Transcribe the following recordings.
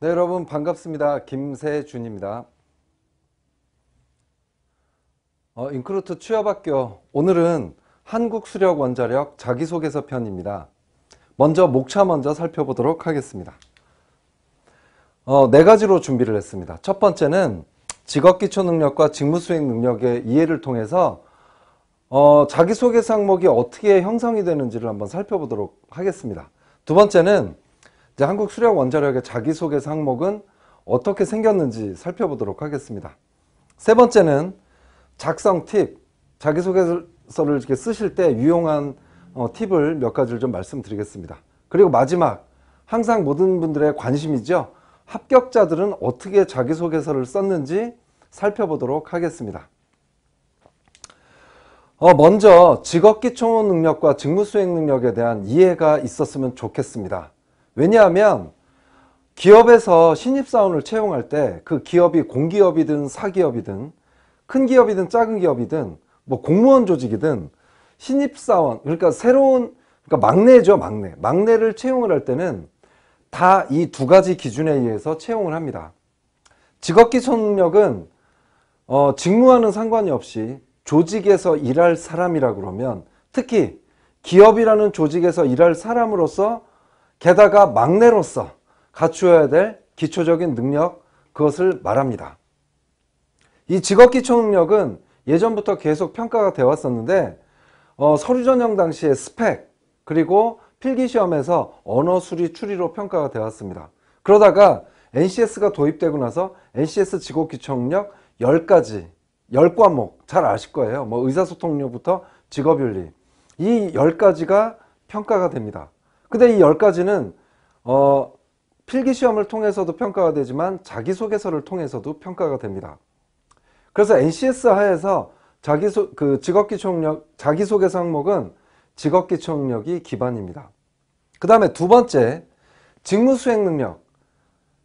네, 여러분 반갑습니다. 김세준입니다. 어, 인크루트 취업학교 오늘은 한국수력원자력 자기소개서 편입니다. 먼저 목차 먼저 살펴보도록 하겠습니다. 어, 네 가지로 준비를 했습니다. 첫 번째는 직업기초 능력과 직무수행 능력의 이해를 통해서 어, 자기소개 항목이 어떻게 형성이 되는지를 한번 살펴보도록 하겠습니다. 두 번째는 이제 한국 수력 원자력의 자기소개서 항목은 어떻게 생겼는지 살펴보도록 하겠습니다. 세 번째는 작성 팁, 자기소개서를 이렇게 쓰실 때 유용한 어, 팁을 몇 가지를 좀 말씀드리겠습니다. 그리고 마지막, 항상 모든 분들의 관심이죠. 합격자들은 어떻게 자기소개서를 썼는지 살펴보도록 하겠습니다. 어, 먼저 직업기초 능력과 직무수행 능력에 대한 이해가 있었으면 좋겠습니다. 왜냐하면 기업에서 신입사원을 채용할 때 그 기업이 공기업이든 사기업이든 큰 기업이든 작은 기업이든 뭐 공무원 조직이든 신입사원 그러니까 새로운 그러니까 막내죠 막내 막내를 채용을 할 때는 다 이 두 가지 기준에 의해서 채용을 합니다 직업기초능력은 어, 직무와는 상관이 없이 조직에서 일할 사람이라 그러면 특히 기업이라는 조직에서 일할 사람으로서 게다가 막내로서 갖추어야 될 기초적인 능력 그것을 말합니다. 이 직업 기초 능력은 예전부터 계속 평가가 되어 왔었는데 어, 서류 전형 당시에 스펙 그리고 필기 시험에서 언어 수리 추리로 평가가 되어 왔습니다. 그러다가 NCS가 도입되고 나서 NCS 직업 기초 능력 10가지 10과목 잘 아실 거예요. 뭐 의사소통료부터 직업윤리 이 10가지가 평가가 됩니다. 근데 이 10가지는 어, 필기시험을 통해서도 평가가 되지만 자기소개서를 통해서도 평가가 됩니다. 그래서 NCS 하에서 자기소, 그 직업기초능력, 자기소개서 항목은 직업기초능력이 기반입니다. 그 다음에 두 번째, 직무수행능력.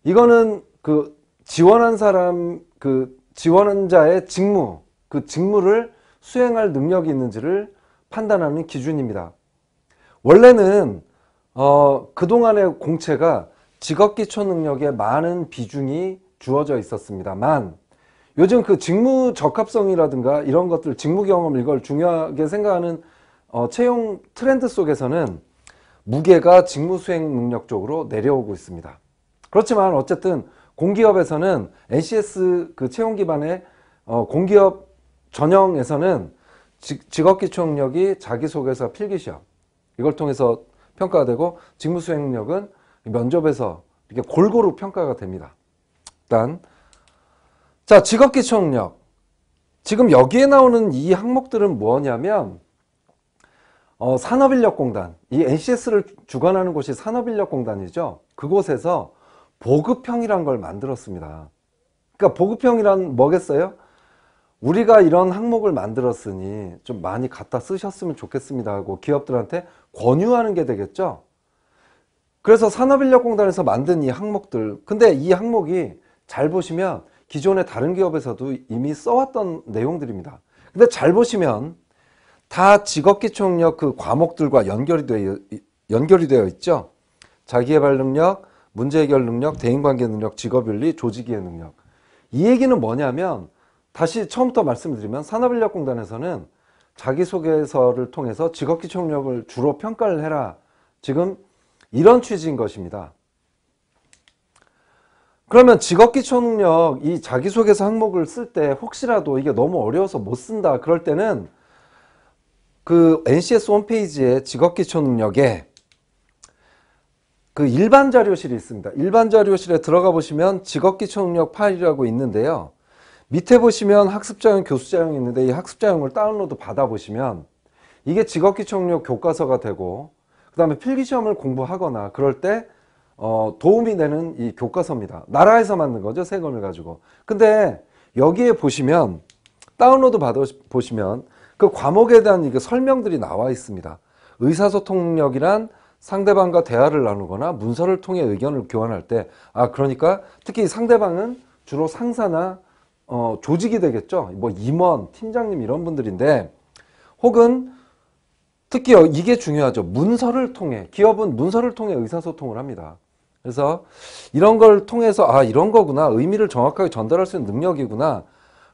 이거는 그 지원한 사람, 그지원 자의 직무, 그 직무를 수행할 능력이 있는지를 판단하는 기준입니다. 원래는 어, 그동안의 공채가 직업기초 능력에 많은 비중이 주어져 있었습니다만 요즘 그 직무 적합성이라든가 이런 것들 직무 경험 이걸 중요하게 생각하는 어, 채용 트렌드 속에서는 무게가 직무 수행 능력 쪽으로 내려오고 있습니다. 그렇지만 어쨌든 공기업에서는 NCS 그 채용 기반의 어, 공기업 전형에서는 직, 업기초 능력이 자기소개서 필기시험 이걸 통해서 평가가 되고 직무 수행력은 면접에서 이렇게 골고루 평가가 됩니다. 일단 자 직업 기초능력 지금 여기에 나오는 이 항목들은 뭐냐면 어, 산업인력공단 이 NCS를 주관하는 곳이 산업인력공단이죠. 그곳에서 보급형이란 걸 만들었습니다. 그러니까 보급형이란 뭐겠어요? 우리가 이런 항목을 만들었으니 좀 많이 갖다 쓰셨으면 좋겠습니다 하고 기업들한테 권유하는 게 되겠죠. 그래서 산업인력공단에서 만든 이 항목들 근데 이 항목이 잘 보시면 기존의 다른 기업에서도 이미 써왔던 내용들입니다. 근데 잘 보시면 다 직업기초 능력 그 과목들과 연결이 되어, 연결이 되어 있죠. 자기개발 능력, 문제 해결 능력, 대인관계 능력, 직업윤리, 조직이해 능력. 이 얘기는 뭐냐면 다시 처음부터 말씀드리면 산업인력공단에서는 자기소개서를 통해서 직업기초력을 주로 평가를 해라 지금 이런 취지인 것입니다 그러면 직업기초력이 자기소개서 항목을 쓸 때 혹시라도 이게 너무 어려워서 못 쓴다 그럴 때는 그 NCS 홈페이지에 직업기초능력에 그 일반 자료실이 있습니다 일반 자료실에 들어가 보시면 직업기초능력 파일이라고 있는데요 밑에 보시면 학습자용, 교수자용이 있는데 이 학습자용을 다운로드 받아보시면 이게 직업기초학력 교과서가 되고 그 다음에 필기시험을 공부하거나 그럴 때 어, 도움이 되는 이 교과서입니다. 나라에서 만든 거죠. 세금을 가지고. 근데 여기에 보시면 다운로드 받아 보시면 그 과목에 대한 이게 설명들이 나와 있습니다. 의사소통력이란 상대방과 대화를 나누거나 문서를 통해 의견을 교환할 때 아 그러니까 특히 상대방은 주로 상사나 어, 조직이 되겠죠. 뭐 임원, 팀장님 이런 분들인데 혹은 특히 어, 이게 중요하죠. 문서를 통해 기업은 문서를 통해 의사소통을 합니다. 그래서 이런 걸 통해서 아 이런 거구나 의미를 정확하게 전달할 수 있는 능력이구나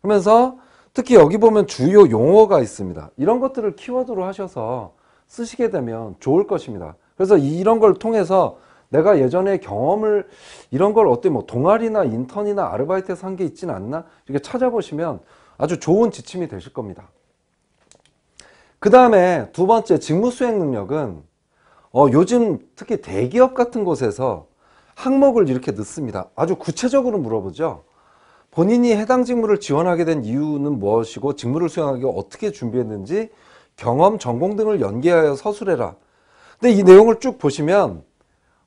그러면서 특히 여기 보면 주요 용어가 있습니다. 이런 것들을 키워드로 하셔서 쓰시게 되면 좋을 것입니다. 그래서 이런 걸 통해서 내가 예전에 경험을 이런 걸 어때 뭐 동아리나 인턴이나 아르바이트에서 한 게 있진 않나 이렇게 찾아보시면 아주 좋은 지침이 되실 겁니다 그 다음에 두 번째 직무 수행 능력은 어, 요즘 특히 대기업 같은 곳에서 항목을 이렇게 넣습니다 아주 구체적으로 물어보죠 본인이 해당 직무를 지원하게 된 이유는 무엇이고 직무를 수행하기 어떻게 준비했는지 경험, 전공 등을 연계하여 서술해라 근데 이 내용을 쭉 보시면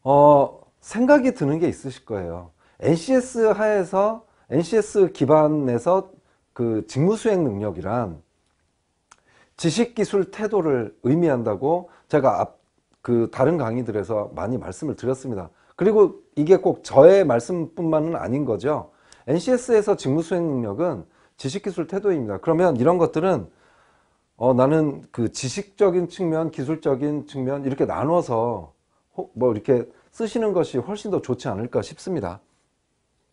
어, 생각이 드는 게 있으실 거예요. NCS 하에서 NCS 기반에서 그 직무 수행 능력이란 지식 기술 태도를 의미한다고 제가 앞 그 다른 강의들에서 많이 말씀을 드렸습니다. 그리고 이게 꼭 저의 말씀뿐만은 아닌 거죠. NCS에서 직무 수행 능력은 지식 기술 태도입니다. 그러면 이런 것들은 어, 나는 그 지식적인 측면, 기술적인 측면 이렇게 나눠서 뭐 이렇게 쓰시는 것이 훨씬 더 좋지 않을까 싶습니다.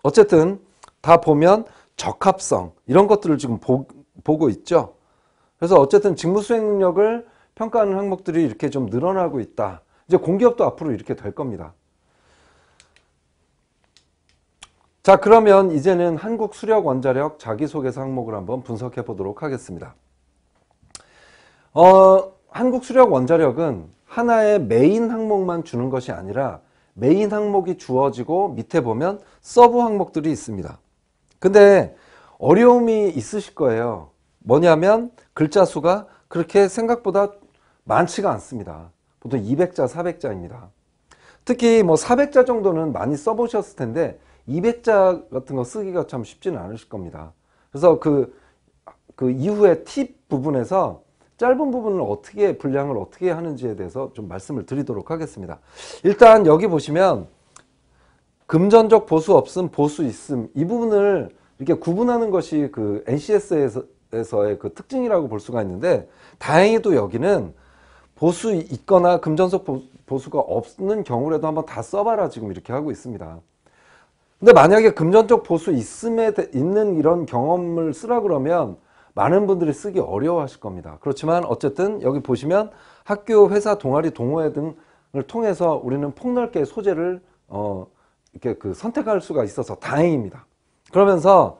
어쨌든 다 보면 적합성 이런 것들을 지금 보, 보고 있죠. 그래서 어쨌든 직무 수행 력을 평가하는 항목들이 이렇게 좀 늘어나고 있다. 이제 공기업도 앞으로 이렇게 될 겁니다. 자 그러면 이제는 한국 수력 원자력 자기소개서 항목을 한번 분석해 보도록 하겠습니다. 어, 한국 수력 원자력은 하나의 메인 항목만 주는 것이 아니라 메인 항목이 주어지고 밑에 보면 서브 항목들이 있습니다. 근데 어려움이 있으실 거예요. 뭐냐면 글자 수가 그렇게 생각보다 많지가 않습니다. 보통 200자, 400자입니다. 특히 뭐 400자 정도는 많이 써보셨을 텐데 200자 같은 거 쓰기가 참 쉽지는 않으실 겁니다. 그래서 그, 그 이후에 팁 부분에서 짧은 부분을 어떻게 분량을 어떻게 하는지에 대해서 좀 말씀을 드리도록 하겠습니다. 일단 여기 보시면 금전적 보수 없음, 보수 있음 이 부분을 이렇게 구분하는 것이 그 NCS에서의 그 특징이라고 볼 수가 있는데 다행히도 여기는 보수 있거나 금전적 보수가 없는 경우라도 한번 다 써봐라 지금 이렇게 하고 있습니다. 근데 만약에 금전적 보수 있음에 있는 이런 경험을 쓰라 그러면 많은 분들이 쓰기 어려워하실 겁니다. 그렇지만 어쨌든 여기 보시면 학교, 회사, 동아리, 동호회 등을 통해서 우리는 폭넓게 소재를 어, 이렇게 그 선택할 수가 있어서 다행입니다. 그러면서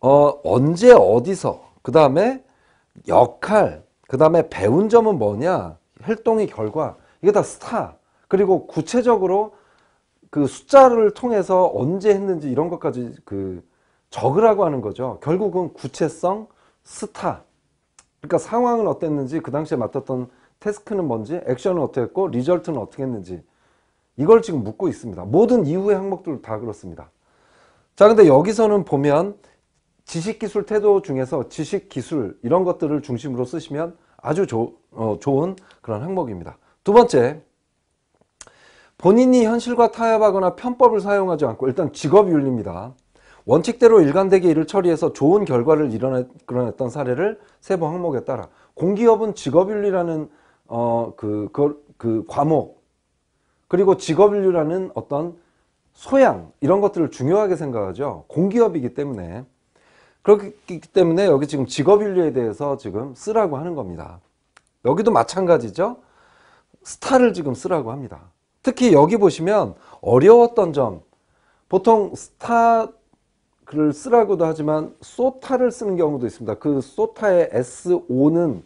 어, 언제 어디서 그 다음에 역할 그 다음에 배운 점은 뭐냐 활동의 결과 이게 다 스타 그리고 구체적으로 그 숫자를 통해서 언제 했는지 이런 것까지 그 적으라고 하는 거죠. 결국은 구체성, 스타 그러니까 상황은 어땠는지 그 당시에 맡았던 태스크는 뭔지 액션은 어땠고 리절트는 어떻게 했는지 이걸 지금 묻고 있습니다 모든 이후의 항목들 다 그렇습니다 자 근데 여기서는 보면 지식기술 태도 중에서 지식기술 이런 것들을 중심으로 쓰시면 아주 조, 어, 좋은 그런 항목입니다 두 번째 본인이 현실과 타협하거나 편법을 사용하지 않고 일단 직업윤리입니다 원칙대로 일관되게 일을 처리해서 좋은 결과를 이뤄냈던 사례를 세부 항목에 따라 공기업은 직업윤리라는 어, 그, 그, 그 과목 그리고 직업윤리라는 어떤 소양 이런 것들을 중요하게 생각하죠 공기업이기 때문에 그렇기 때문에 여기 지금 직업윤리에 대해서 지금 쓰라고 하는 겁니다 여기도 마찬가지죠 스타를 지금 쓰라고 합니다 특히 여기 보시면 어려웠던 점 보통 스타 글을 쓰라고도 하지만 소타를 쓰는 경우도 있습니다. 그 소타의 S5는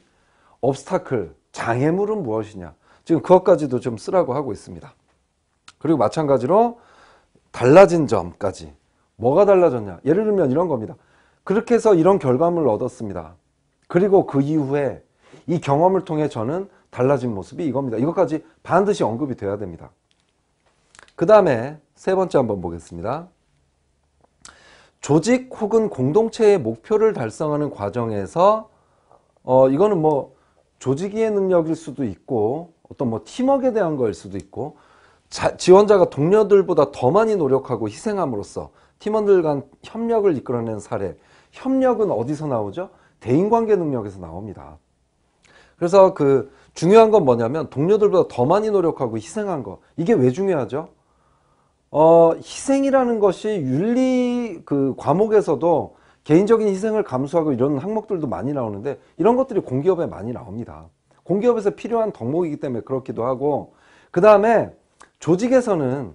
obstacle, 장애물은 무엇이냐. 지금 그것까지도 좀 쓰라고 하고 있습니다. 그리고 마찬가지로 달라진 점까지 뭐가 달라졌냐. 예를 들면 이런 겁니다. 그렇게 해서 이런 결과물을 얻었습니다. 그리고 그 이후에 이 경험을 통해 저는 달라진 모습이 이겁니다. 이것까지 반드시 언급이 돼야 됩니다. 그 다음에 세 번째 한번 보겠습니다. 조직 혹은 공동체의 목표를 달성하는 과정에서 어 이거는 뭐 조직의 능력일 수도 있고 어떤 뭐 팀워크에 대한 거일 수도 있고 자, 지원자가 동료들보다 더 많이 노력하고 희생함으로써 팀원들 간 협력을 이끌어낸 사례 협력은 어디서 나오죠? 대인관계 능력에서 나옵니다 그래서 그 중요한 건 뭐냐면 동료들보다 더 많이 노력하고 희생한 거 이게 왜 중요하죠? 어, 희생이라는 것이 윤리 그 과목에서도 개인적인 희생을 감수하고 이런 항목들도 많이 나오는데 이런 것들이 공기업에 많이 나옵니다. 공기업에서 필요한 덕목이기 때문에 그렇기도 하고 그 다음에 조직에서는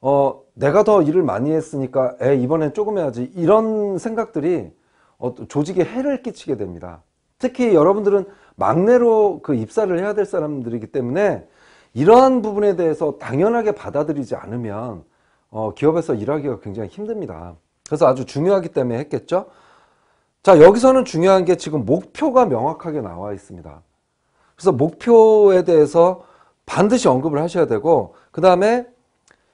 어, 내가 더 일을 많이 했으니까 에 이번엔 조금 해야지 이런 생각들이 어, 조직에 해를 끼치게 됩니다. 특히 여러분들은 막내로 그 입사를 해야 될 사람들이기 때문에 이러한 부분에 대해서 당연하게 받아들이지 않으면 어, 기업에서 일하기가 굉장히 힘듭니다. 그래서 아주 중요하기 때문에 했겠죠. 자 여기서는 중요한 게 지금 목표가 명확하게 나와 있습니다. 그래서 목표에 대해서 반드시 언급을 하셔야 되고 그 다음에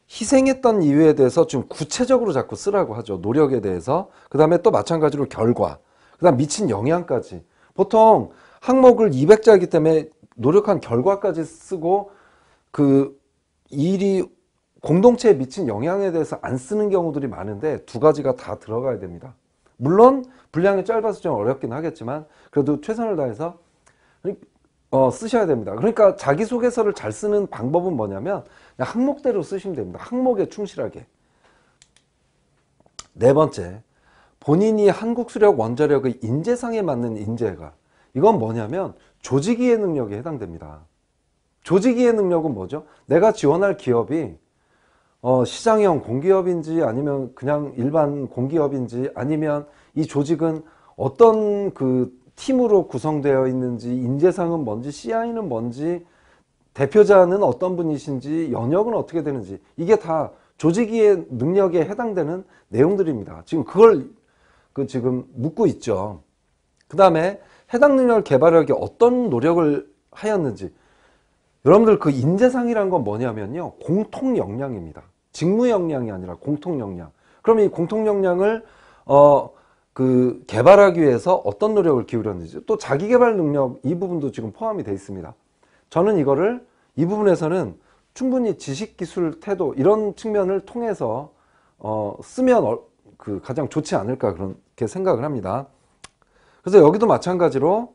희생했던 이유에 대해서 좀 구체적으로 자꾸 쓰라고 하죠. 노력에 대해서. 그 다음에 또 마찬가지로 결과. 그 다음 미친 영향까지. 보통 항목을 200자이기 때문에 노력한 결과까지 쓰고 그 일이 공동체에 미친 영향에 대해서 안 쓰는 경우들이 많은데 두 가지가 다 들어가야 됩니다. 물론 분량이 짧아서 좀 어렵긴 하겠지만 그래도 최선을 다해서 어, 쓰셔야 됩니다. 그러니까 자기소개서를 잘 쓰는 방법은 뭐냐면 항목대로 쓰시면 됩니다. 항목에 충실하게. 네 번째, 본인이 한국 수력 원자력의 인재상에 맞는 인재가 이건 뭐냐면 조직이해 능력에 해당됩니다. 조직이의 능력은 뭐죠? 내가 지원할 기업이 어, 시장형 공기업인지 아니면 그냥 일반 공기업인지 아니면 이 조직은 어떤 그 팀으로 구성되어 있는지 인재상은 뭔지 CI는 뭔지 대표자는 어떤 분이신지 연역은 어떻게 되는지 이게 다 조직의 능력에 해당되는 내용들입니다. 지금 그걸 그 지금 묻고 있죠. 그 다음에 해당 능력 을 개발력이 어떤 노력을 하였는지 여러분들 그인재상이란건 뭐냐면요 공통 역량입니다 직무 역량이 아니라 공통 역량 그럼 이 공통 역량을 어 그 개발하기 위해서 어떤 노력을 기울였는지 또 자기 개발 능력 이 부분도 지금 포함이 되어 있습니다 저는 이거를 이 부분에서는 충분히 지식 기술 태도 이런 측면을 통해서 어 쓰면 어, 그 가장 좋지 않을까 그렇게 생각을 합니다 그래서 여기도 마찬가지로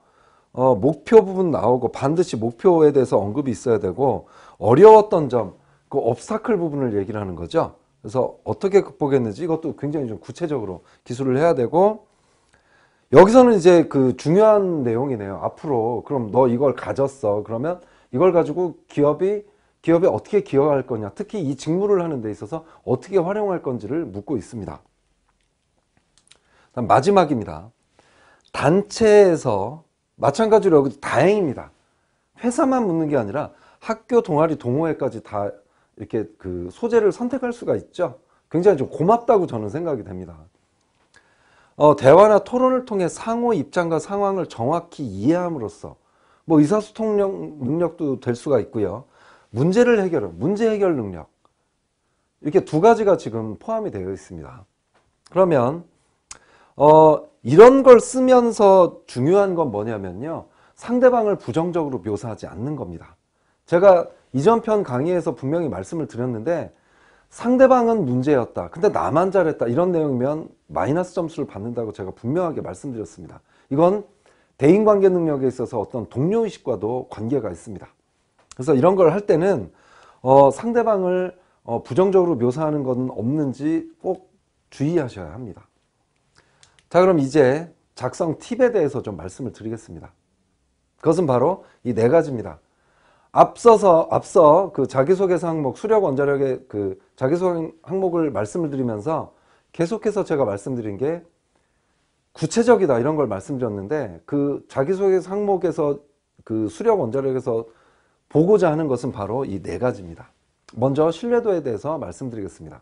어, 목표 부분 나오고 반드시 목표에 대해서 언급이 있어야 되고 어려웠던 점, 그업사클 부분을 얘기를 하는 거죠. 그래서 어떻게 극복했는지 이것도 굉장히 좀 구체적으로 기술을 해야 되고 여기서는 이제 그 중요한 내용이네요. 앞으로 그럼 너 이걸 가졌어. 그러면 이걸 가지고 기업이 기업에 어떻게 기여할 거냐 특히 이 직무를 하는 데 있어서 어떻게 활용할 건지를 묻고 있습니다 마지막입니다 단체에서 마찬가지로 여기 다행입니다. 회사만 묻는 게 아니라 학교 동아리 동호회까지 다 이렇게 그 소재를 선택할 수가 있죠. 굉장히 좀 고맙다고 저는 생각이 됩니다. 어, 대화나 토론을 통해 상호 입장과 상황을 정확히 이해함으로써 뭐 의사소통 능력도 될 수가 있고요. 문제를 해결은 문제 해결 능력 이렇게 두 가지가 지금 포함이 되어 있습니다. 그러면 어, 이런 걸 쓰면서 중요한 건 뭐냐면요. 상대방을 부정적으로 묘사하지 않는 겁니다. 제가 이전 편 강의에서 분명히 말씀을 드렸는데 상대방은 문제였다. 근데 나만 잘했다. 이런 내용이면 마이너스 점수를 받는다고 제가 분명하게 말씀드렸습니다. 이건 대인관계 능력에 있어서 어떤 동료의식과도 관계가 있습니다. 그래서 이런 걸 할 때는 어, 상대방을 어, 부정적으로 묘사하는 것은 없는지 꼭 주의하셔야 합니다. 자 그럼 이제 작성 팁에 대해서 좀 말씀을 드리겠습니다. 그것은 바로 이 네 가지입니다. 앞서서 앞서 그 자기소개서 항목 수력 원자력의 그 자기소개 항목을 말씀을 드리면서 계속해서 제가 말씀드린 게 구체적이다 이런 걸 말씀드렸는데 그 자기소개서 항목에서 그 수력 원자력에서 보고자 하는 것은 바로 이 네 가지입니다. 먼저 신뢰도에 대해서 말씀드리겠습니다.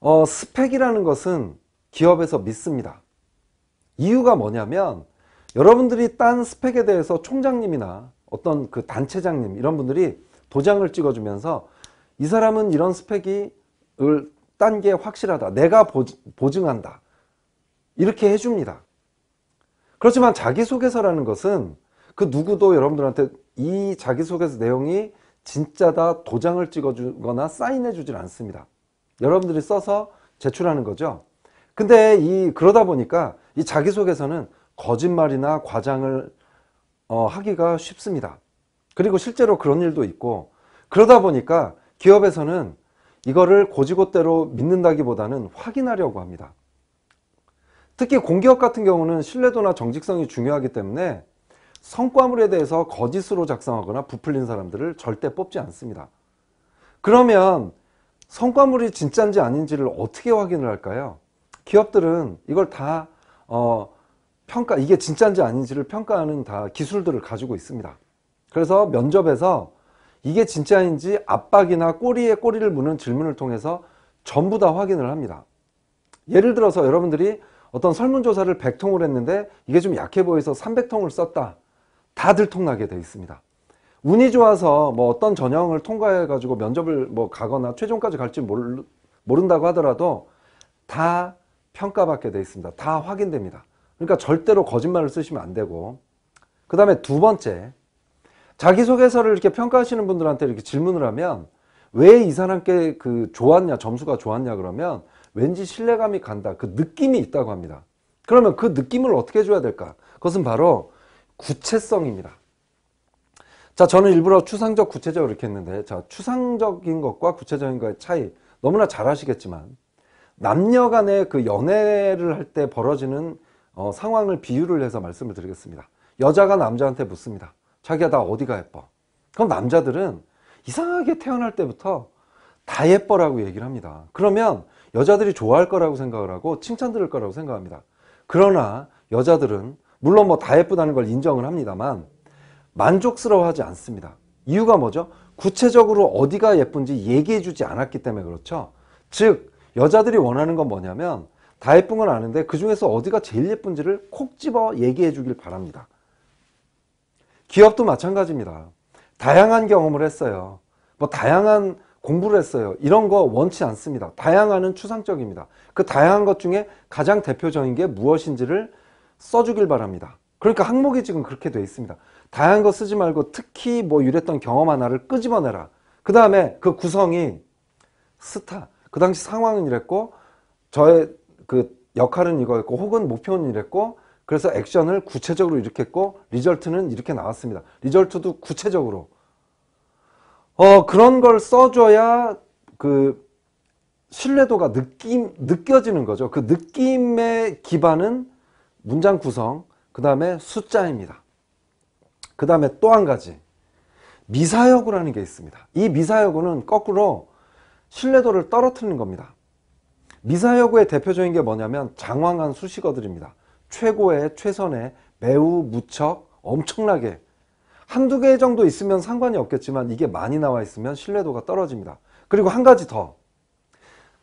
어, 스펙이라는 것은 기업에서 믿습니다. 이유가 뭐냐면 여러분들이 딴 스펙에 대해서 총장님이나 어떤 그 단체장님 이런 분들이 도장을 찍어주면서 이 사람은 이런 스펙이 딴게 확실하다. 내가 보증한다. 이렇게 해줍니다. 그렇지만 자기소개서라는 것은 그 누구도 여러분들한테 이 자기소개서 내용이 진짜다 도장을 찍어주거나 사인해 주질 않습니다. 여러분들이 써서 제출하는 거죠. 근데 이 그러다 보니까 이 자기소개서는 거짓말이나 과장을 어, 하기가 쉽습니다. 그리고 실제로 그런 일도 있고 그러다 보니까 기업에서는 이거를 고지고대로 믿는다기보다는 확인하려고 합니다. 특히 공기업 같은 경우는 신뢰도나 정직성이 중요하기 때문에 성과물에 대해서 거짓으로 작성하거나 부풀린 사람들을 절대 뽑지 않습니다. 그러면 성과물이 진짜인지 아닌지를 어떻게 확인을 할까요? 기업들은 이걸 다 어, 평가 이게 진짜인지 아닌지를 평가하는 다 기술들을 가지고 있습니다. 그래서 면접에서 이게 진짜인지 압박이나 꼬리에 꼬리를 무는 질문을 통해서 전부 다 확인을 합니다. 예를 들어서 여러분들이 어떤 설문조사를 100통을 했는데 이게 좀 약해 보여서 300통을 썼다. 다 들통나게 되어 있습니다. 운이 좋아서 뭐 어떤 전형을 통과해 가지고 면접을 뭐 가거나 최종까지 갈지 모른다고 하더라도 다 평가받게 돼 있습니다. 다 확인됩니다. 그러니까 절대로 거짓말을 쓰시면 안 되고 그 다음에 두 번째 자기소개서를 이렇게 평가하시는 분들한테 이렇게 질문을 하면 왜 이 사람께 그 좋았냐 점수가 좋았냐 그러면 왠지 신뢰감이 간다 그 느낌이 있다고 합니다. 그러면 그 느낌을 어떻게 줘야 될까? 그것은 바로 구체성입니다. 자 저는 일부러 추상적 구체적으로 이렇게 했는데 자 추상적인 것과 구체적인 것의 차이 너무나 잘 아시겠지만 남녀 간의 그 연애를 할 때 벌어지는 어, 상황을 비유를 해서 말씀을 드리겠습니다. 여자가 남자한테 묻습니다. 자기야 나 어디가 예뻐? 그럼 남자들은 이상하게 태어날 때부터 다 예뻐라고 얘기를 합니다. 그러면 여자들이 좋아할 거라고 생각을 하고 칭찬 들을 거라고 생각합니다. 그러나 여자들은 물론 뭐 다 예쁘다는 걸 인정을 합니다만 만족스러워하지 않습니다. 이유가 뭐죠? 구체적으로 어디가 예쁜지 얘기해 주지 않았기 때문에 그렇죠. 즉 여자들이 원하는 건 뭐냐면 다 예쁜 건 아는데 그 중에서 어디가 제일 예쁜지를 콕 집어 얘기해 주길 바랍니다. 기업도 마찬가지입니다. 다양한 경험을 했어요. 뭐 다양한 공부를 했어요. 이런 거 원치 않습니다. 다양한은 추상적입니다. 그 다양한 것 중에 가장 대표적인 게 무엇인지를 써주길 바랍니다. 그러니까 항목이 지금 그렇게 돼 있습니다. 다양한 거 쓰지 말고 특히 뭐 이랬던 경험 하나를 끄집어내라. 그 다음에 그 구성이 스타, 그 당시 상황은 이랬고 저의 그 역할은 이거였고 혹은 목표는 이랬고 그래서 액션을 구체적으로 이렇게 했고 리절트는 이렇게 나왔습니다. 리절트도 구체적으로 어 그런 걸 써줘야 그 신뢰도가 느낌 느껴지는 거죠. 그 느낌의 기반은 문장 구성 그 다음에 숫자입니다. 그 다음에 또 한 가지 미사여구라는 게 있습니다. 이 미사여구는 거꾸로 신뢰도를 떨어뜨리는 겁니다. 미사여구의 대표적인 게 뭐냐면 장황한 수식어들입니다. 최고의, 최선의, 매우, 무척, 엄청나게 한두 개 정도 있으면 상관이 없겠지만 이게 많이 나와 있으면 신뢰도가 떨어집니다. 그리고 한 가지 더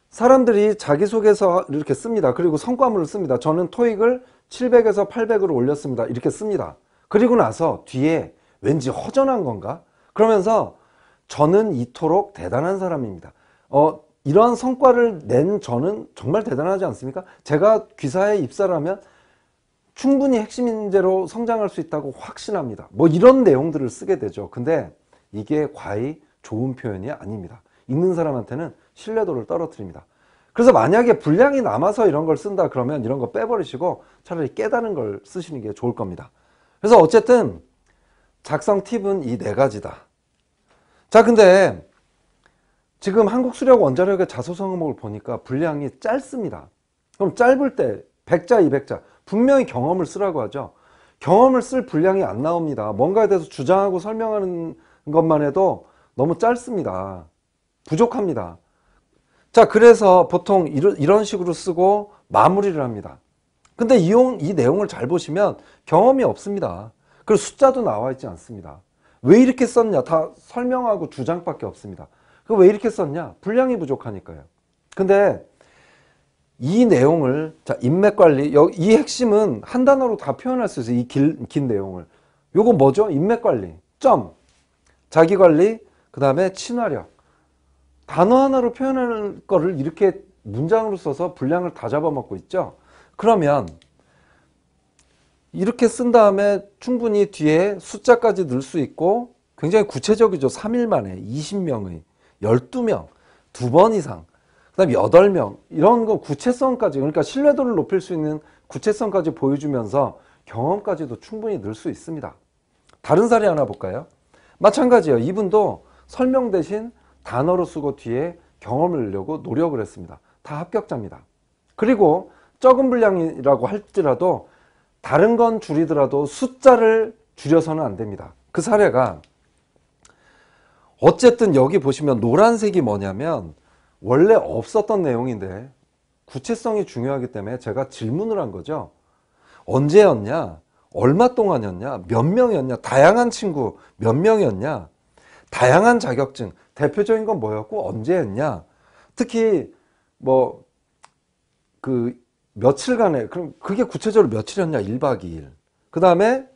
사람들이 자기소개서 이렇게 씁니다. 그리고 성과물을 씁니다. 저는 토익을 700에서 800으로 올렸습니다. 이렇게 씁니다. 그리고 나서 뒤에 왠지 허전한 건가? 그러면서 저는 이토록 대단한 사람입니다. 어, 이러한 성과를 낸 저는 정말 대단하지 않습니까? 제가 귀사에 입사하면 충분히 핵심 인재로 성장할 수 있다고 확신합니다. 뭐 이런 내용들을 쓰게 되죠. 근데 이게 과히 좋은 표현이 아닙니다. 읽는 사람한테는 신뢰도를 떨어뜨립니다. 그래서 만약에 분량이 남아서 이런 걸 쓴다 그러면 이런 거 빼버리시고 차라리 깨달은 걸 쓰시는 게 좋을 겁니다. 그래서 어쨌든 작성 팁은 이 네 가지다. 자, 근데 지금 한국 수력 원자력의 자소성 항목을 보니까 분량이 짧습니다. 그럼 짧을 때 100자, 200자 분명히 경험을 쓰라고 하죠. 경험을 쓸 분량이 안 나옵니다. 뭔가에 대해서 주장하고 설명하는 것만 해도 너무 짧습니다. 부족합니다. 자 그래서 보통 이런, 이런 식으로 쓰고 마무리를 합니다. 근데 이, 이 내용을 잘 보시면 경험이 없습니다. 그리고 숫자도 나와 있지 않습니다. 왜 이렇게 썼냐 다 설명하고 주장밖에 없습니다. 그왜 이렇게 썼냐? 분량이 부족하니까요. 근데 이 내용을 자 인맥 관리 이 핵심은 한 단어로 다 표현할 수 있어요. 이긴 긴 내용을. 요거 뭐죠? 인맥 관리. 점. 자기 관리, 그다음에 친화력. 단어 하나로 표현하는 거를 이렇게 문장으로 써서 분량을 다 잡아먹고 있죠. 그러면 이렇게 쓴 다음에 충분히 뒤에 숫자까지 넣을 수 있고 굉장히 구체적이죠. 3일 만에 20명의 12명, 두 번 이상, 그 다음에 8명 이런 거 구체성까지 그러니까 신뢰도를 높일 수 있는 구체성까지 보여주면서 경험까지도 충분히 늘 수 있습니다. 다른 사례 하나 볼까요? 마찬가지예요. 이분도 설명 대신 단어로 쓰고 뒤에 경험을 내려고 노력을 했습니다. 다 합격자입니다. 그리고 적은 분량이라고 할지라도 다른 건 줄이더라도 숫자를 줄여서는 안 됩니다. 그 사례가 어쨌든 여기 보시면 노란색이 뭐냐면 원래 없었던 내용인데 구체성이 중요하기 때문에 제가 질문을 한 거죠. 언제였냐? 얼마 동안이었냐? 몇 명이었냐? 다양한 친구 몇 명이었냐? 다양한 자격증, 대표적인 건 뭐였고 언제였냐? 특히 뭐 그 며칠간에 그럼 그게 구체적으로 며칠이었냐? 1박 2일. 그다음에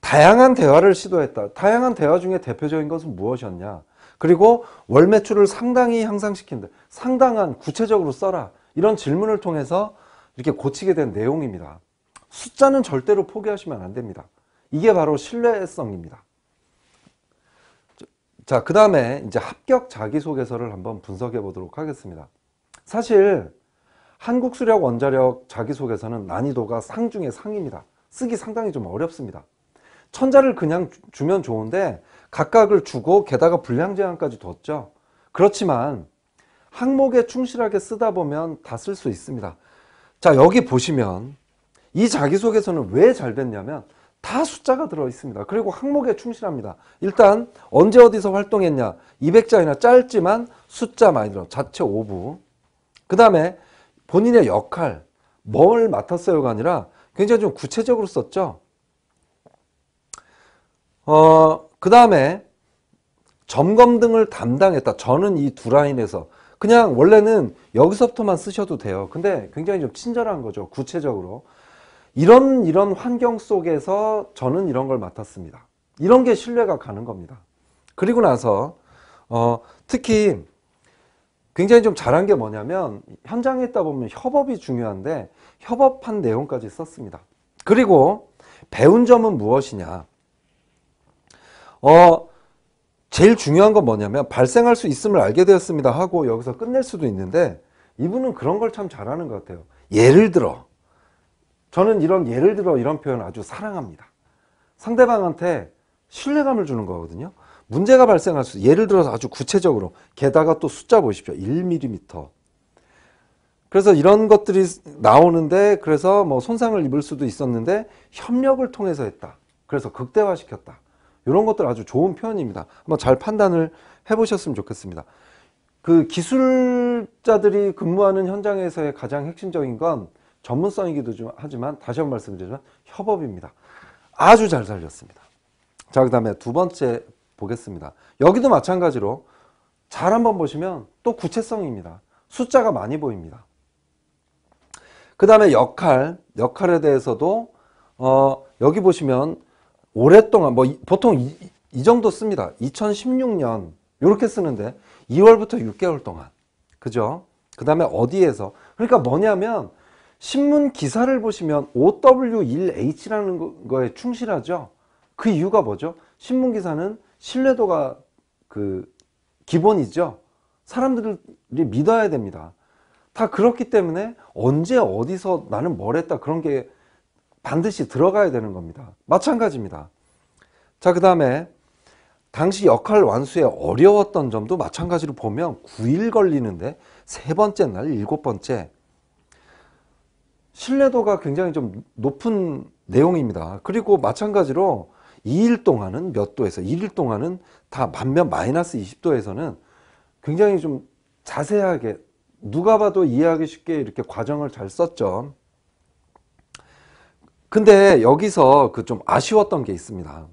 다양한 대화를 시도했다. 다양한 대화 중에 대표적인 것은 무엇이었냐? 그리고 월 매출을 상당히 향상시킨다. 상당한 구체적으로 써라. 이런 질문을 통해서 이렇게 고치게 된 내용입니다. 숫자는 절대로 포기하시면 안 됩니다. 이게 바로 신뢰성입니다. 자, 그 다음에 이제 합격 자기소개서를 한번 분석해 보도록 하겠습니다. 사실 한국수력 원자력 자기소개서는 난이도가 상중에 상입니다. 쓰기 상당히 좀 어렵습니다. 천자를 그냥 주면 좋은데 각각을 주고 게다가 불량 제한까지 뒀죠. 그렇지만 항목에 충실하게 쓰다 보면 다 쓸 수 있습니다. 자 여기 보시면 이 자기소개서는 왜 잘 됐냐면 다 숫자가 들어 있습니다. 그리고 항목에 충실합니다. 일단 언제 어디서 활동했냐 200자이나 짧지만 숫자 많이 들어 자체 5부 그 다음에 본인의 역할 뭘 맡았어요가 아니라 굉장히 좀 구체적으로 썼죠. 어, 그 다음에 점검 등을 담당했다. 저는 이 두 라인에서 그냥 원래는 여기서부터만 쓰셔도 돼요. 근데 굉장히 좀 친절한 거죠. 구체적으로. 이런 이런 환경 속에서 저는 이런 걸 맡았습니다. 이런 게 신뢰가 가는 겁니다. 그리고 나서 어, 특히 굉장히 좀 잘한 게 뭐냐면 현장에 있다 보면 협업이 중요한데 협업한 내용까지 썼습니다. 그리고 배운 점은 무엇이냐? 어, 제일 중요한 건 뭐냐면 발생할 수 있음을 알게 되었습니다 하고 여기서 끝낼 수도 있는데 이분은 그런 걸 참 잘하는 것 같아요. 예를 들어 저는 이런 예를 들어 이런 표현 아주 사랑합니다. 상대방한테 신뢰감을 주는 거거든요. 문제가 발생할 수 예를 들어서 아주 구체적으로 게다가 또 숫자 보십시오. 1mm 그래서 이런 것들이 나오는데 그래서 뭐 손상을 입을 수도 있었는데 협력을 통해서 했다. 그래서 극대화시켰다. 이런 것들 아주 좋은 표현입니다. 한번 잘 판단을 해보셨으면 좋겠습니다. 그 기술자들이 근무하는 현장에서의 가장 핵심적인 건 전문성이기도 하지만 다시 한번 말씀드리지만 협업입니다. 아주 잘 살렸습니다. 자, 그 다음에 두 번째 보겠습니다. 여기도 마찬가지로 잘 한번 보시면 또 구체성입니다. 숫자가 많이 보입니다. 그 다음에 역할, 역할에 대해서도 어, 여기 보시면 오랫동안 뭐 보통 이, 이 정도 씁니다. 2016년 이렇게 쓰는데 2월부터 6개월 동안 그죠? 그 다음에 어디에서 그러니까 뭐냐면 신문 기사를 보시면 OW1H라는 거에 충실하죠. 그 이유가 뭐죠? 신문 기사는 신뢰도가 그 기본이죠. 사람들이 믿어야 됩니다. 다 그렇기 때문에 언제 어디서 나는 뭘 했다 그런 게 반드시 들어가야 되는 겁니다. 마찬가지입니다. 자, 그 다음에 당시 역할 완수에 어려웠던 점도 마찬가지로 보면 9일 걸리는데 세 번째 날 일곱 번째 신뢰도가 굉장히 좀 높은 내용입니다. 그리고 마찬가지로 2일 동안은 몇 도에서 1일 동안은 다반면 마이너스 20도에서는 굉장히 좀 자세하게 누가 봐도 이해하기 쉽게 이렇게 과정을 잘 썼죠. 근데 여기서 그 좀 아쉬웠던 게 있습니다.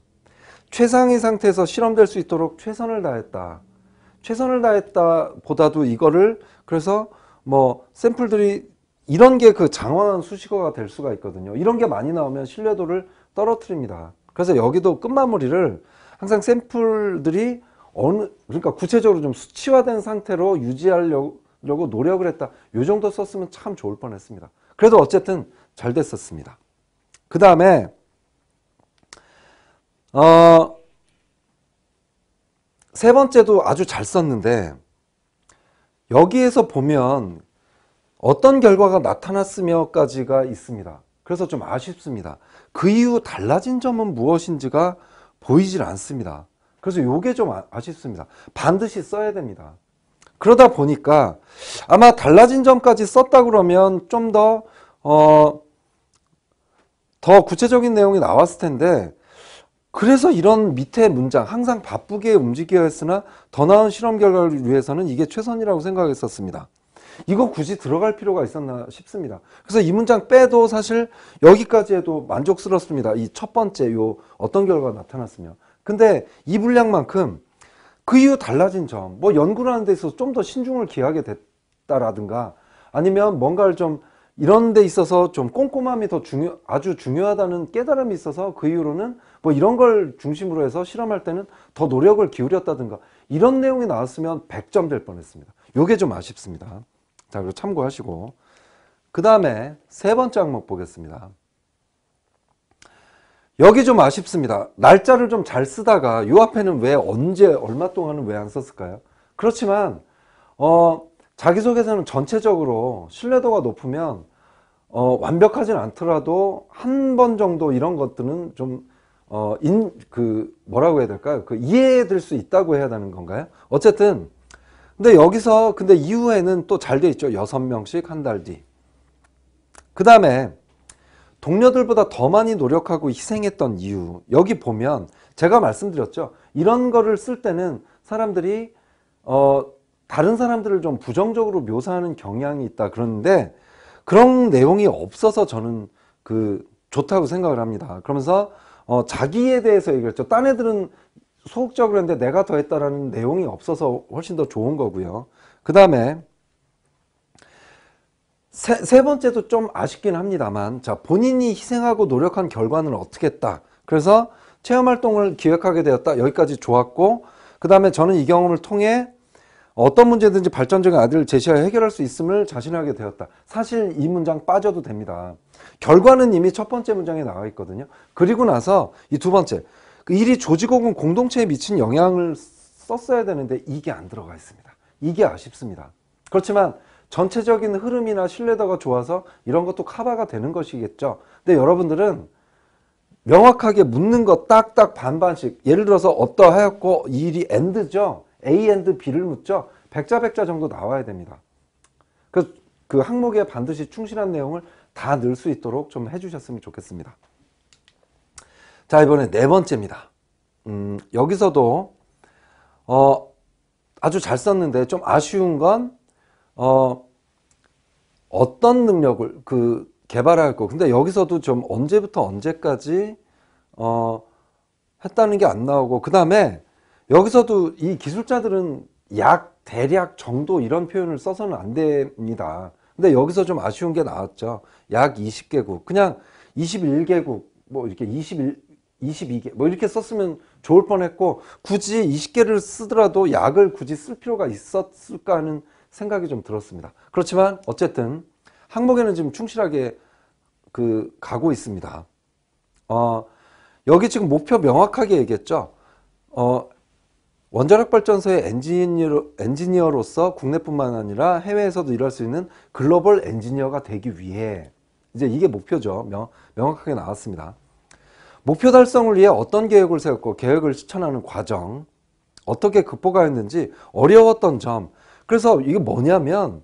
최상의 상태에서 실험될 수 있도록 최선을 다했다. 최선을 다했다 보다도 이거를 그래서 뭐 샘플들이 이런 게 그 장황한 수식어가 될 수가 있거든요. 이런 게 많이 나오면 신뢰도를 떨어뜨립니다. 그래서 여기도 끝마무리를 항상 샘플들이 어느 그러니까 구체적으로 좀 수치화된 상태로 유지하려고 노력을 했다. 요 정도 썼으면 참 좋을 뻔했습니다. 그래도 어쨌든 잘 됐었습니다. 그 다음에 어, 세 번째도 아주 잘 썼는데 여기에서 보면 어떤 결과가 나타났으며까지가 있습니다. 그래서 좀 아쉽습니다. 그 이후 달라진 점은 무엇인지가 보이질 않습니다. 그래서 이게 좀 아, 아쉽습니다. 반드시 써야 됩니다. 그러다 보니까 아마 달라진 점까지 썼다 그러면 좀 더 어, 더 구체적인 내용이 나왔을 텐데 그래서 이런 밑에 문장 항상 바쁘게 움직여야 했으나 더 나은 실험 결과를 위해서는 이게 최선이라고 생각했었습니다. 이거 굳이 들어갈 필요가 있었나 싶습니다. 그래서 이 문장 빼도 사실 여기까지 해도 만족스럽습니다. 이 첫 번째 요 어떤 결과가 나타났으면. 근데 이 분량만큼 그 이후 달라진 점, 뭐 연구를 하는 데 있어서 좀 더 신중을 기하게 됐다라든가 아니면 뭔가를 좀 이런 데 있어서 좀 꼼꼼함이 더 중요 아주 중요하다는 깨달음이 있어서 그 이후로는 뭐 이런 걸 중심으로 해서 실험할 때는 더 노력을 기울였다든가 이런 내용이 나왔으면 100점 될 뻔했습니다 요게 좀 아쉽습니다 자 그리고 참고하시고 그 다음에 세 번째 항목 보겠습니다 여기 좀 아쉽습니다 날짜를 좀 잘 쓰다가 요 앞에는 왜 언제 얼마 동안은 왜 안 썼을까요 그렇지만 어 자기소개서는 전체적으로 신뢰도가 높으면 어, 완벽하진 않더라도 한 번 정도 이런 것들은 좀 어, 인, 그, 뭐라고 해야 될까요? 그, 이해될 수 있다고 해야 되는 건가요? 어쨌든, 근데 여기서, 근데 이후에는 또 잘 돼 있죠. 여섯 명씩 한 달 뒤. 그 다음에, 동료들보다 더 많이 노력하고 희생했던 이유. 여기 보면, 제가 말씀드렸죠. 이런 거를 쓸 때는 사람들이, 어, 다른 사람들을 좀 부정적으로 묘사하는 경향이 있다 그런데 그런 내용이 없어서 저는 그 좋다고 생각을 합니다 그러면서 어, 자기에 대해서 얘기했죠 딴 애들은 소극적으로 했는데 내가 더 했다라는 내용이 없어서 훨씬 더 좋은 거고요 그 다음에 세, 세, 번째도 좀 아쉽긴 합니다만 자 본인이 희생하고 노력한 결과는 어떻게 했다 그래서 체험활동을 기획하게 되었다 여기까지 좋았고 그 다음에 저는 이 경험을 통해 어떤 문제든지 발전적인 아이디어를 제시하여 해결할 수 있음을 자신하게 되었다. 사실 이 문장 빠져도 됩니다. 결과는 이미 첫 번째 문장에 나와 있거든요. 그리고 나서 이 두 번째 그 일이 조직 혹은 공동체에 미친 영향을 썼어야 되는데 이게 안 들어가 있습니다. 이게 아쉽습니다. 그렇지만 전체적인 흐름이나 신뢰도가 좋아서 이런 것도 커버가 되는 것이겠죠. 근데 여러분들은 명확하게 묻는 것 딱딱 반반씩 예를 들어서 어떠하였고 이 일이 엔드죠. A and B를 묻죠. 백자 백자 정도 나와야 됩니다. 그, 그 항목에 반드시 충실한 내용을 다 넣을 수 있도록 좀 해주셨으면 좋겠습니다. 자 이번에 네 번째입니다. 음, 여기서도 어, 아주 잘 썼는데 좀 아쉬운 건 어, 어떤 능력을 그 개발할 거 근데 여기서도 좀 언제부터 언제까지 어, 했다는 게 안 나오고 그 다음에 여기서도 이 기술자들은 약, 대략, 정도 이런 표현을 써서는 안 됩니다. 근데 여기서 좀 아쉬운 게 나왔죠. 약 20개국, 그냥 21개국, 뭐 이렇게 21, 22개, 뭐 이렇게 썼으면 좋을 뻔했고 굳이 20개를 쓰더라도 약을 굳이 쓸 필요가 있었을까 하는 생각이 좀 들었습니다. 그렇지만 어쨌든 항목에는 지금 충실하게 그 가고 있습니다. 어, 여기 지금 목표 명확하게 얘기했죠. 어, 원자력 발전소의 엔지니어로, 엔지니어로서 국내뿐만 아니라 해외에서도 일할 수 있는 글로벌 엔지니어가 되기 위해 이제 이게 목표죠. 명, 명확하게 나왔습니다. 목표 달성을 위해 어떤 계획을 세웠고 계획을 실천하는 과정, 어떻게 극복하였는지 어려웠던 점. 그래서 이게 뭐냐면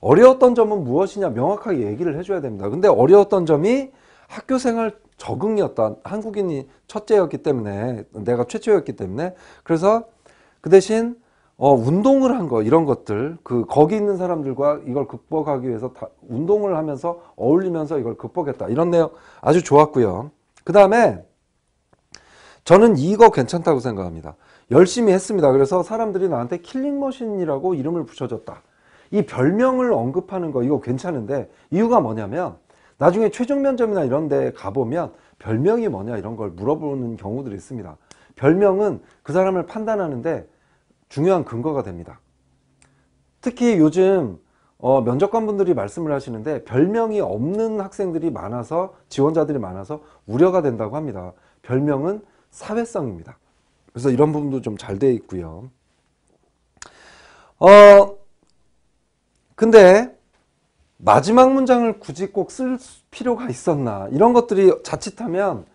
어려웠던 점은 무엇이냐 명확하게 얘기를 해줘야 됩니다. 근데 어려웠던 점이 학교 생활 적응이었던 한국인이 첫째였기 때문에 내가 최초였기 때문에 그래서 그 대신 어, 운동을 한 거 이런 것들 그 거기 있는 사람들과 이걸 극복하기 위해서 다 운동을 하면서 어울리면서 이걸 극복했다 이런 내용 아주 좋았고요. 그 다음에 저는 이거 괜찮다고 생각합니다. 열심히 했습니다. 그래서 사람들이 나한테 킬링머신이라고 이름을 붙여줬다. 이 별명을 언급하는 거 이거 괜찮은데 이유가 뭐냐면 나중에 최종 면접이나 이런 데 가보면 별명이 뭐냐 이런 걸 물어보는 경우들이 있습니다. 별명은 그 사람을 판단하는데 중요한 근거가 됩니다. 특히 요즘 어, 면접관 분들이 말씀을 하시는데 별명이 없는 학생들이 많아서 지원자들이 많아서 우려가 된다고 합니다. 별명은 사회성입니다. 그래서 이런 부분도 좀 잘 되어 있고요. 어, 근데 마지막 문장을 굳이 꼭 쓸 필요가 있었나 이런 것들이 자칫하면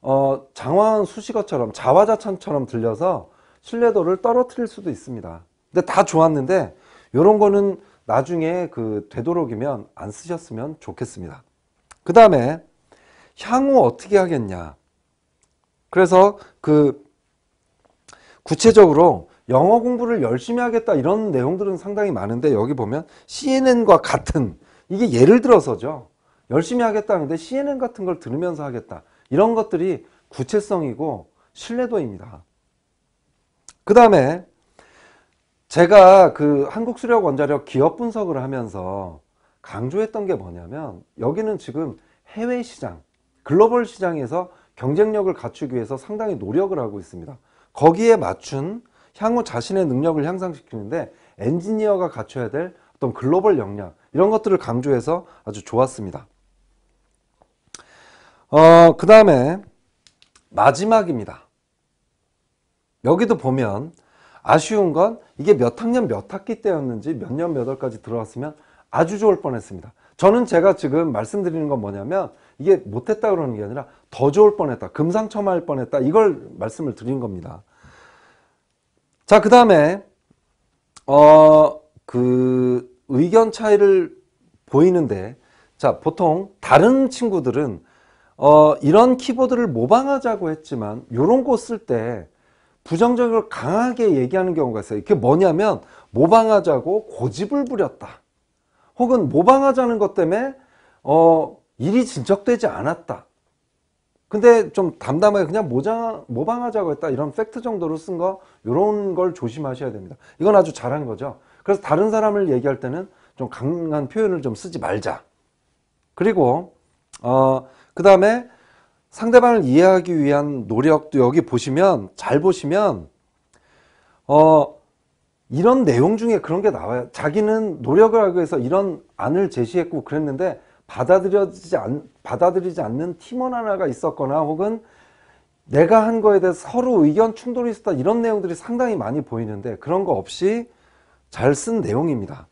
어, 장화원 수식어처럼 자화자찬처럼 들려서 신뢰도를 떨어뜨릴 수도 있습니다 근데 다 좋았는데 이런 거는 나중에 그 되도록이면 안 쓰셨으면 좋겠습니다 그 다음에 향후 어떻게 하겠냐 그래서 그 구체적으로 영어 공부를 열심히 하겠다 이런 내용들은 상당히 많은데 여기 보면 CNN과 같은 이게 예를 들어서죠. 열심히 하겠다는데 CNN 같은 걸 들으면서 하겠다. 이런 것들이 구체성이고 신뢰도입니다. 그 다음에 제가 그 한국수력원자력 기업 분석을 하면서 강조했던 게 뭐냐면 여기는 지금 해외 시장, 글로벌 시장에서 경쟁력을 갖추기 위해서 상당히 노력을 하고 있습니다. 거기에 맞춘 향후 자신의 능력을 향상시키는데 엔지니어가 갖춰야 될 어떤 글로벌 역량, 이런 것들을 강조해서 아주 좋았습니다. 어, 그 다음에 마지막입니다. 여기도 보면 아쉬운 건 이게 몇 학년 몇 학기 때였는지 몇 년 몇 월까지 들어왔으면 아주 좋을 뻔했습니다. 저는 제가 지금 말씀드리는 건 뭐냐면 이게 못했다 그러는 게 아니라 더 좋을 뻔했다. 금상첨화할 뻔했다. 이걸 말씀을 드린 겁니다. 자, 그 다음에 어, 그 의견 차이를 보이는데 자 보통 다른 친구들은 어, 이런 키보드를 모방하자고 했지만 요런거 쓸 때 부정적으로 강하게 얘기하는 경우가 있어요. 이게 뭐냐면 모방하자고 고집을 부렸다. 혹은 모방하자는 것 때문에 어, 일이 진척되지 않았다. 근데 좀 담담하게 그냥 모장, 모방하자고 했다. 이런 팩트 정도로 쓴 거, 이런 걸 조심하셔야 됩니다. 이건 아주 잘한 거죠. 그래서 다른 사람을 얘기할 때는 좀 강한 표현을 좀 쓰지 말자. 그리고 어, 그 다음에 상대방을 이해하기 위한 노력도 여기 보시면 잘 보시면 어, 이런 내용 중에 그런 게 나와요. 자기는 노력을 하기 위해서 이런 안을 제시했고 그랬는데 받아들여지지 않, 받아들이지 않는 팀원 하나가 있었거나 혹은 내가 한 거에 대해서 서로 의견 충돌이 있었다 이런 내용들이 상당히 많이 보이는데 그런 거 없이 잘쓴 내용입니다.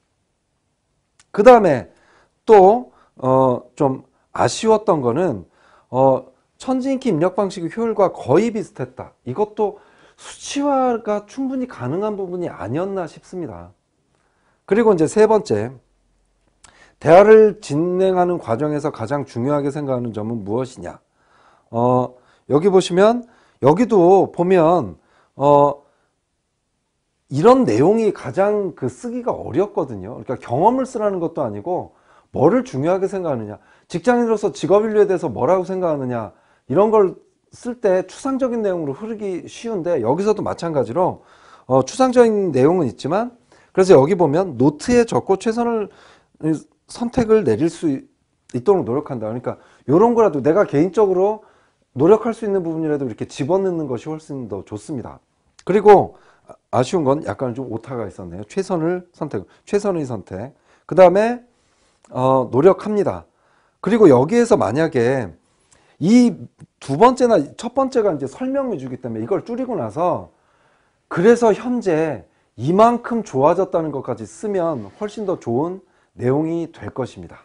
그 다음에 또어좀 아쉬웠던 거는 어 천지인기 입력 방식의 효율과 거의 비슷했다. 이것도 수치화가 충분히 가능한 부분이 아니었나 싶습니다. 그리고 이제 세 번째 대화를 진행하는 과정에서 가장 중요하게 생각하는 점은 무엇이냐 어, 여기 보시면 여기도 보면 어, 이런 내용이 가장 그 쓰기가 어렵거든요. 그러니까 경험을 쓰라는 것도 아니고 뭐를 중요하게 생각하느냐, 직장인으로서 직업 인류에 대해서 뭐라고 생각하느냐 이런 걸 쓸 때 추상적인 내용으로 흐르기 쉬운데 여기서도 마찬가지로 어, 추상적인 내용은 있지만 그래서 여기 보면 노트에 적고 최선을 선택을 내릴 수 있도록 노력한다. 그러니까 이런 거라도 내가 개인적으로 노력할 수 있는 부분이라도 이렇게 집어넣는 것이 훨씬 더 좋습니다. 그리고 아쉬운 건 약간 좀 오타가 있었네요. 최선을 선택, 최선의 선택. 그 다음에 어, 노력합니다. 그리고 여기에서 만약에 이 두 번째나 첫 번째가 이제 설명해 주기 때문에 이걸 줄이고 나서 그래서 현재 이만큼 좋아졌다는 것까지 쓰면 훨씬 더 좋은 내용이 될 것입니다.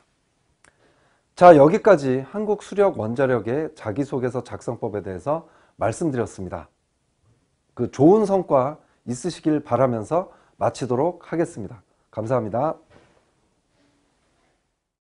자 여기까지 한국수력원자력의 자기소개서 작성법에 대해서 말씀드렸습니다. 그 좋은 성과 있으시길 바라면서 마치도록 하겠습니다. 감사합니다.